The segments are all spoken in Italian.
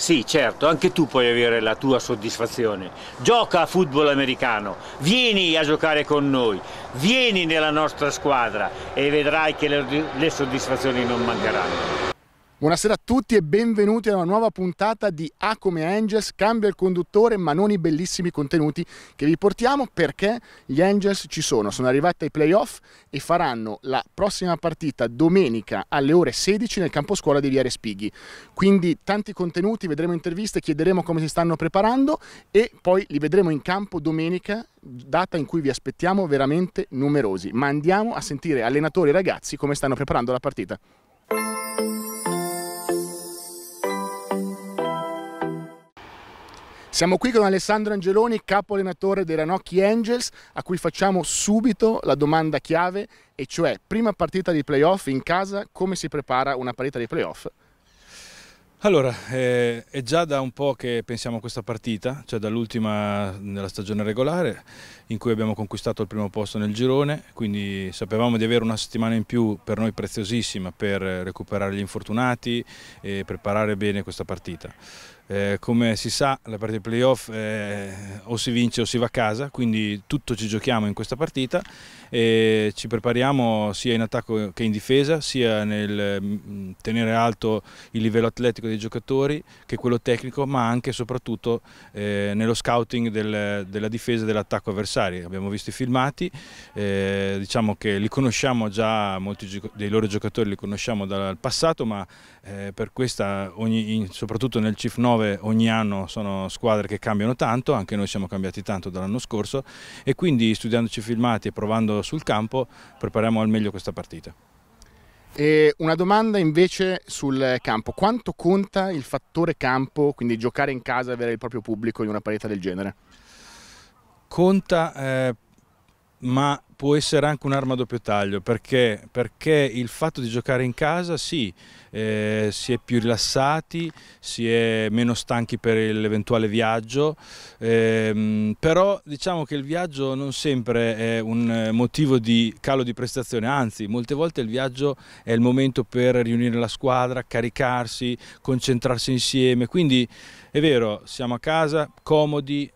Sì, certo, anche tu puoi avere la tua soddisfazione. Gioca a football americano, vieni a giocare con noi, vieni nella nostra squadra e vedrai che le, soddisfazioni non mancheranno. Buonasera a tutti e benvenuti a una nuova puntata di A come Angels, cambia il conduttore ma non i bellissimi contenuti che vi portiamo perché gli Angels ci sono, sono arrivati ai playoff e faranno la prossima partita domenica alle ore 16 nel campo scuola di Viare Spighi. Quindi tanti contenuti, vedremo interviste, chiederemo come si stanno preparando e poi li vedremo in campo domenica, data in cui vi aspettiamo veramente numerosi. Ma andiamo a sentire allenatori e ragazzi come stanno preparando la partita. Siamo qui con Alessandro Angeloni, capo allenatore dei Ranocchi Angels, a cui facciamo subito la domanda chiave, e cioè prima partita di playoff in casa, come si prepara una partita di playoff? Allora, eh, è già da un po' che pensiamo a questa partita, cioè dall'ultima della stagione regolare in cui abbiamo conquistato il primo posto nel girone, quindi sapevamo di avere una settimana in più per noi preziosissima per recuperare gli infortunati e preparare bene questa partita. Eh, come si sa la partita playoff eh, o si vince o si va a casa, quindi tutto ci giochiamo in questa partita e ci prepariamo sia in attacco che in difesa, sia nel mm, tenere alto il livello atletico dei giocatori che quello tecnico, ma anche e soprattutto eh, nello scouting del, della difesa e dell'attacco avversari. Abbiamo visto i filmati, eh, diciamo che li conosciamo già, molti dei loro giocatori li conosciamo dal passato, ma eh, per questa, ogni, soprattutto nel CIF 9 ogni anno sono squadre che cambiano tanto, anche noi siamo cambiati tanto dall'anno scorso e quindi studiandoci filmati e provando sul campo prepariamo al meglio questa partita. E una domanda invece sul campo, quanto conta il fattore campo, quindi giocare in casa e avere il proprio pubblico in una partita del genere? Conta, eh, ma può essere anche un'arma a doppio taglio perché, perché, il fatto di giocare in casa sì, eh, si è più rilassati, si è meno stanchi per l'eventuale viaggio, ehm, però diciamo che il viaggio non sempre è un motivo di calo di prestazione, anzi molte volte il viaggio è il momento per riunire la squadra, caricarsi, concentrarsi insieme, quindi è vero, siamo a casa, comodi,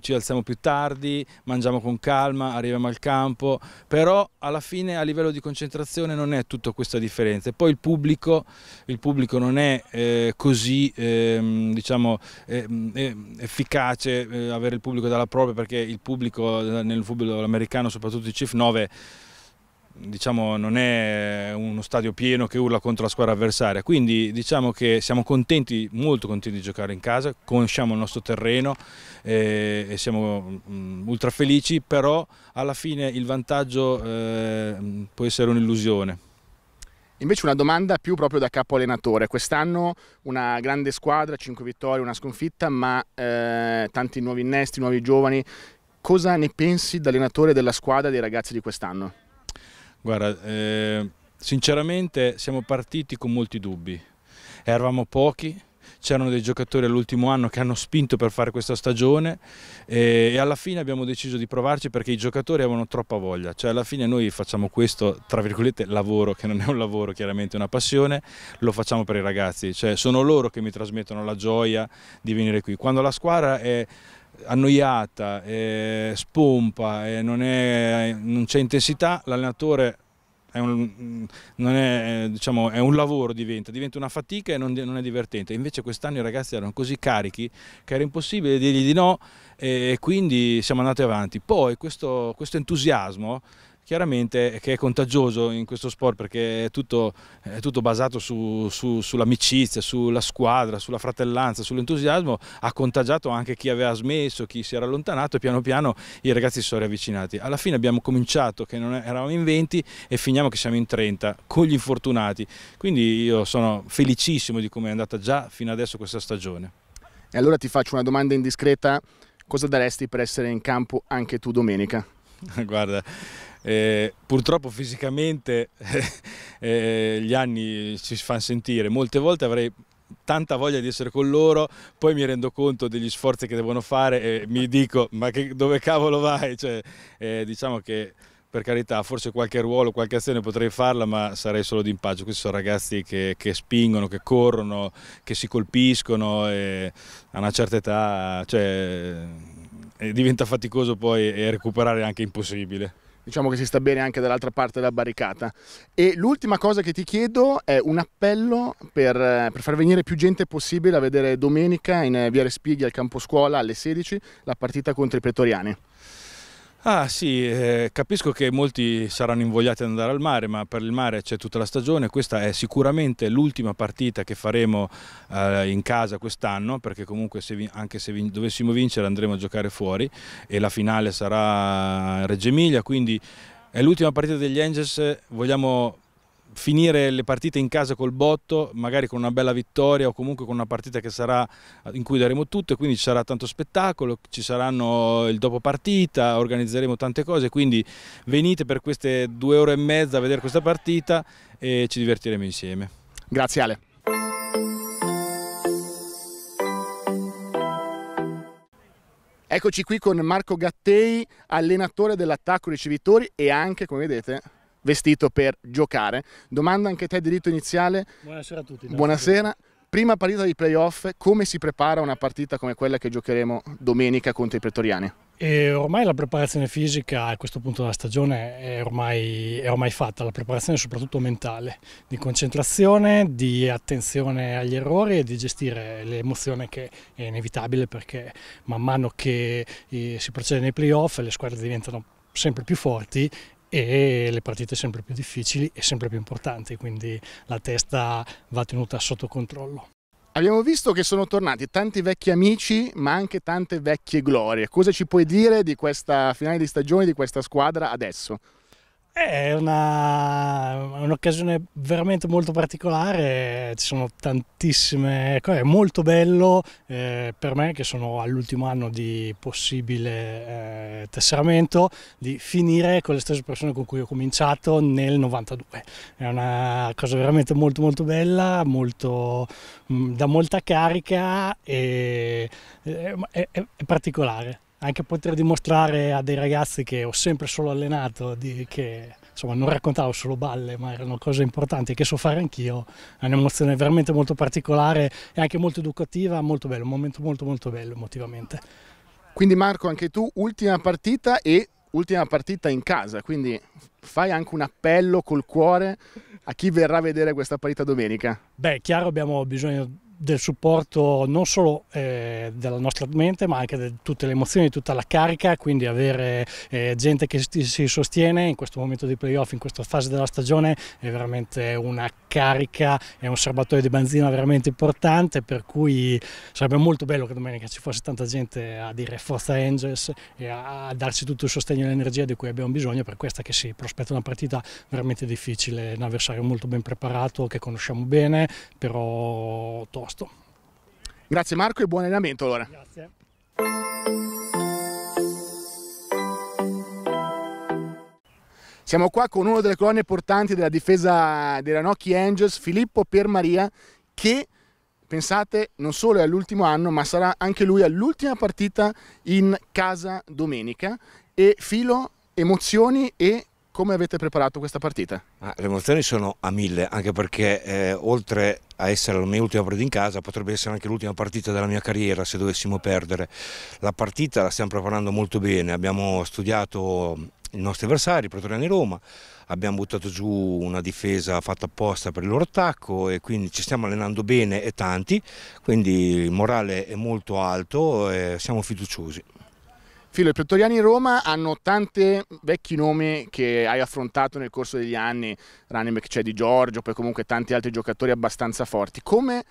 ci alziamo più tardi, mangiamo con calma, arriviamo al campo, però alla fine a livello di concentrazione non è tutta questa differenza. E poi il pubblico, il pubblico non è eh, così eh, diciamo, eh, mm, eh efficace eh, avere il pubblico dalla propria perché il pubblico eh, nel football americano, soprattutto i Chief 9, diciamo, non è uno stadio pieno che urla contro la squadra avversaria, quindi diciamo che siamo contenti, molto contenti di giocare in casa, conosciamo il nostro terreno eh, e siamo mh, mm, ultra felici, però alla fine il vantaggio eh, può essere un'illusione. Invece una domanda più proprio da capo allenatore, quest'anno una grande squadra, 5 vittorie, una sconfitta, ma eh, tanti nuovi innesti, nuovi giovani, cosa ne pensi da allenatore della squadra dei ragazzi di quest'anno? Guarda, eh, sinceramente siamo partiti con molti dubbi, eravamo pochi, c'erano dei giocatori all'ultimo anno che hanno spinto per fare questa stagione eh, e, alla fine abbiamo deciso di provarci perché i giocatori avevano troppa voglia, cioè alla fine noi facciamo questo tra virgolette lavoro che non è un lavoro chiaramente è una passione, lo facciamo per i ragazzi, cioè sono loro che mi trasmettono la gioia di venire qui, quando la squadra è annoiata, eh, spompa, eh, non, c'è intensità, l'allenatore è, diciamo, è un, lavoro, diventa, diventa una fatica e non, non è divertente. Invece quest'anno i ragazzi erano così carichi che era impossibile dirgli di no e quindi siamo andati avanti. Poi questo, questo entusiasmo chiaramente che è contagioso in questo sport perché è tutto, è tutto basato su, su, sull'amicizia, sulla squadra, sulla fratellanza, sull'entusiasmo, ha contagiato anche chi aveva smesso, chi si era allontanato e piano piano i ragazzi si sono riavvicinati. Alla fine abbiamo cominciato che non eravamo in 20 e finiamo che siamo in 30 con gli infortunati, quindi io sono felicissimo di come è andata già fino adesso questa stagione. E allora ti faccio una domanda indiscreta, cosa daresti per essere in campo anche tu domenica? Guarda, eh, purtroppo fisicamente eh, gli anni ci fanno sentire, molte volte avrei tanta voglia di essere con loro, poi mi rendo conto degli sforzi che devono fare e mi dico ma che, dove cavolo vai? Cioè, eh, diciamo che per carità, forse qualche ruolo, qualche azione potrei farla, ma sarei solo d'impaccio. Questi sono ragazzi che, che, spingono, che corrono, che si colpiscono e eh, a una certa età, cioè, diventa faticoso poi e recuperare è anche impossibile diciamo che si sta bene anche dall'altra parte della barricata. E l'ultima cosa che ti chiedo è un appello per, eh, per, far venire più gente possibile a vedere domenica in eh, Via Respighi al campo scuola alle 16 la partita contro i pretoriani. Ah sì, eh, capisco che molti saranno invogliati ad andare al mare, ma per il mare c'è tutta la stagione, questa è sicuramente l'ultima partita che faremo eh, in casa quest'anno, perché comunque se, anche se vi, dovessimo vincere andremo a giocare fuori e la finale sarà a Reggio Emilia, quindi è l'ultima partita degli Angels, vogliamo finire le partite in casa col botto, magari con una bella vittoria o comunque con una partita sarà, eh, in cui daremo tutto e quindi ci sarà tanto spettacolo, ci saranno il dopo partita, organizzeremo tante cose, quindi venite per queste due ore e mezza a vedere questa partita e ci divertiremo insieme. Grazie Ale. Eccoci qui con Marco Gattei, allenatore dell'attacco ricevitori e anche, come vedete, vestito per giocare. Domanda anche a te, diritto iniziale. Buonasera a tutti. Buonasera. Prima partita di playoff, come si prepara una partita come quella che giocheremo domenica contro i pretoriani? E ormai la preparazione fisica a questo punto della stagione è ormai, è ormai, fatta, la preparazione soprattutto mentale, di concentrazione, di attenzione agli errori e di gestire l'emozione che è inevitabile perché man mano che eh, si procede nei playoff le squadre diventano sempre più forti e le partite sempre più difficili e sempre più importanti, quindi la testa va tenuta sotto controllo. Abbiamo visto che sono tornati tanti vecchi amici, ma anche tante vecchie glorie. Cosa ci puoi dire di questa finale di stagione, di questa squadra adesso? Eh, è una, un'occasione veramente molto particolare, ci sono tantissime cose, è molto bello eh, per me che sono all'ultimo anno di possibile eh, tesseramento di finire con le stesse persone con cui ho cominciato nel 92. È una cosa veramente molto molto bella, molto, mm, da molta carica e eh, è, è, è particolare anche poter dimostrare a dei ragazzi che ho sempre solo allenato, di, che insomma non raccontavo solo balle, ma erano cose importanti che so fare anch'io, è un'emozione veramente molto particolare e anche molto educativa, molto bello, un momento molto molto bello emotivamente. Quindi Marco, anche tu ultima partita e ultima partita in casa, quindi fai anche un appello col cuore a chi verrà a vedere questa partita domenica. Beh, chiaro abbiamo bisogno del supporto non solo eh, della nostra mente ma anche di tutte le emozioni, di tutta la carica, quindi avere eh, gente che si sostiene in questo momento di playoff, in questa fase della stagione è veramente una carica, è un serbatoio di benzina veramente importante per cui sarebbe molto bello che domenica ci fosse tanta gente a dire forza Angels e a, a darci tutto il sostegno e l'energia di cui abbiamo bisogno per questa che si prospetta una partita veramente difficile, un avversario molto ben preparato che conosciamo bene, però tosto posto. Grazie Marco e buon allenamento allora. Grazie. Siamo qua con una delle colonne portanti della difesa dei Ranocchi Angels, Filippo Permaria, che pensate non solo è all'ultimo anno, ma sarà anche lui all'ultima partita in casa domenica. E filo, emozioni e come avete preparato questa partita? Ah, le emozioni sono a mille, anche perché eh, oltre a essere la mia ultima partita in casa, potrebbe essere anche l'ultima partita della mia carriera se dovessimo perdere. La partita la stiamo preparando molto bene, abbiamo studiato mm, i nostri avversari, i Pretoriani Roma, abbiamo buttato giù una difesa fatta apposta per il loro attacco e quindi ci stiamo allenando bene e tanti, quindi il morale è molto alto e siamo fiduciosi. Filo, i Pretoriani in Roma hanno tanti vecchi nomi che hai affrontato nel corso degli anni, running back c'è Di Giorgio, poi comunque tanti altri giocatori abbastanza forti. Come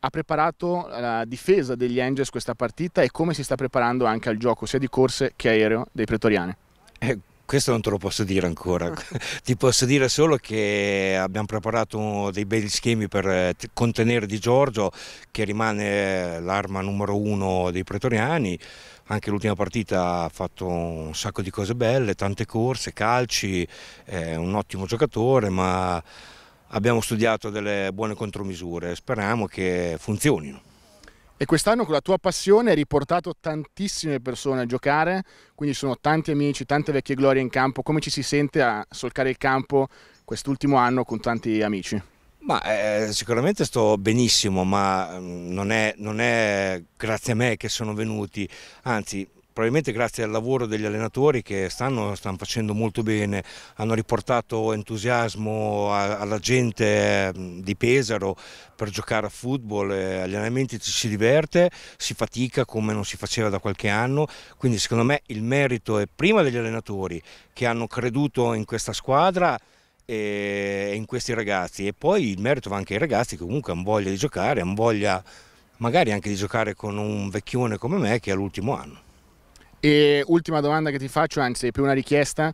ha preparato la difesa degli Angels questa partita e come si sta preparando anche al gioco sia di corse che aereo dei Pretoriani? Eh, questo non te lo posso dire ancora, ti posso dire solo che abbiamo preparato dei bei schemi per eh, contenere Di Giorgio che rimane eh, l'arma numero uno dei pretoriani anche l'ultima partita ha fatto un sacco di cose belle, tante corse, calci, è un ottimo giocatore, ma abbiamo studiato delle buone contromisure, speriamo che funzionino. E quest'anno con la tua passione hai riportato tantissime persone a giocare, quindi sono tanti amici, tante vecchie glorie in campo. Come ci si sente a solcare il campo quest'ultimo anno con tanti amici? Ma, eh, sicuramente sto benissimo, ma mm, non è, non è, grazie a me che sono venuti, anzi probabilmente grazie al lavoro degli allenatori che stanno, stanno facendo molto bene, hanno riportato entusiasmo a, alla gente mm, di Pesaro per giocare a football, eh, agli allenamenti ci si diverte, si fatica come non si faceva da qualche anno, quindi secondo me il merito è prima degli allenatori che hanno creduto in questa squadra eh, in questi ragazzi e poi il merito va anche ai ragazzi che comunque hanno voglia di giocare, hanno voglia magari anche di giocare con un vecchione come me che è l'ultimo anno. E ultima domanda che ti faccio, anzi più una richiesta,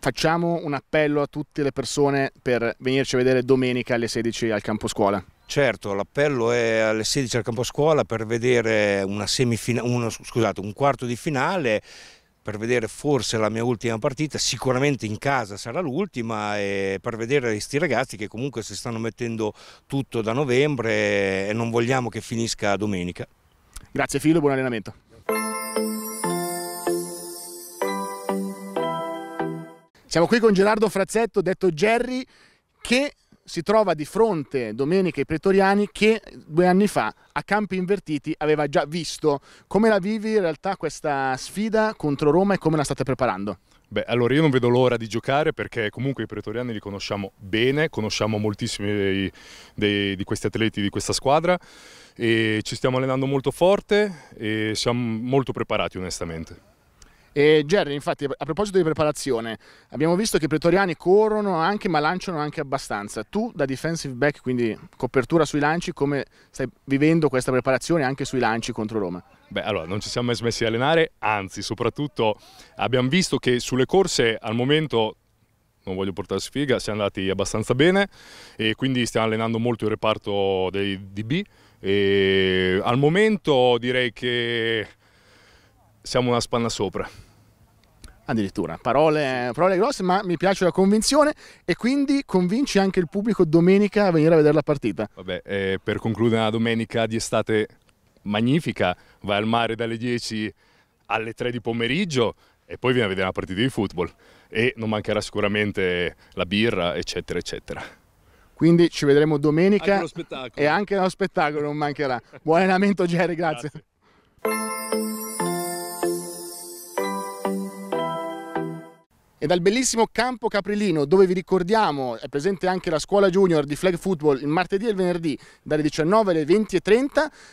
facciamo un appello a tutte le persone per venirci a vedere domenica alle 16 al campo scuola. Certo, l'appello è alle 16 al campo scuola per vedere una semifina- scusate, un quarto di finale per vedere forse la mia ultima partita, sicuramente in casa sarà l'ultima e per vedere questi ragazzi che comunque si stanno mettendo tutto da novembre e non vogliamo che finisca domenica. Grazie Filo, buon allenamento. Siamo qui con Gerardo Frazzetto, detto Jerry, che si trova di fronte domenica i pretoriani che due anni fa a campi invertiti aveva già visto. Come la vivi in realtà questa sfida contro Roma e come la state preparando? Beh, allora io non vedo l'ora di giocare perché comunque i pretoriani li conosciamo bene, conosciamo moltissimi dei, dei, di questi atleti di questa squadra e ci stiamo allenando molto forte e siamo molto preparati onestamente. E Jerry, infatti, a proposito di preparazione, abbiamo visto che i pretoriani corrono anche ma lanciano anche abbastanza. Tu da defensive back, quindi copertura sui lanci, come stai vivendo questa preparazione anche sui lanci contro Roma? Beh, allora, non ci siamo mai smessi di allenare, anzi, soprattutto abbiamo visto che sulle corse al momento non voglio portare sfiga, siamo andati abbastanza bene e quindi stiamo allenando molto il reparto dei DB. E al momento direi che siamo una spanna sopra. Addirittura, parole, parole grosse, ma mi piace la convinzione e quindi convinci anche il pubblico domenica a venire a vedere la partita. Vabbè, eh, per concludere una domenica di estate magnifica, vai al mare dalle 10 alle 3 di pomeriggio e poi viene a vedere una partita di football e non mancherà sicuramente la birra, eccetera, eccetera. Quindi ci vedremo domenica anche e anche lo spettacolo non mancherà. Buon allenamento Jerry, grazie. grazie. e dal bellissimo campo Caprilino dove vi ricordiamo è presente anche la scuola junior di flag football il martedì e il venerdì dalle 19 alle 20.30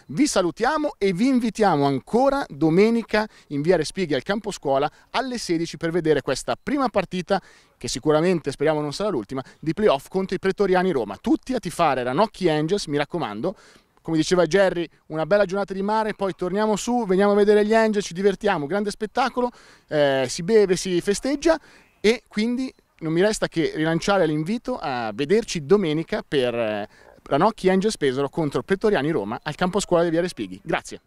vi salutiamo e vi invitiamo ancora domenica in via Respighi al campo scuola alle 16 per vedere questa prima partita che sicuramente speriamo non sarà l'ultima di playoff contro i pretoriani Roma tutti a tifare Ranocchi Angels mi raccomando come diceva Jerry, una bella giornata di mare, poi torniamo su, veniamo a vedere gli Angel, ci divertiamo, grande spettacolo, eh, si beve, si festeggia e quindi non mi resta che rilanciare l'invito a vederci domenica per eh, Ranocchi Angels Pesaro contro Pretoriani Roma al campo scuola di Viale Spighi. Grazie.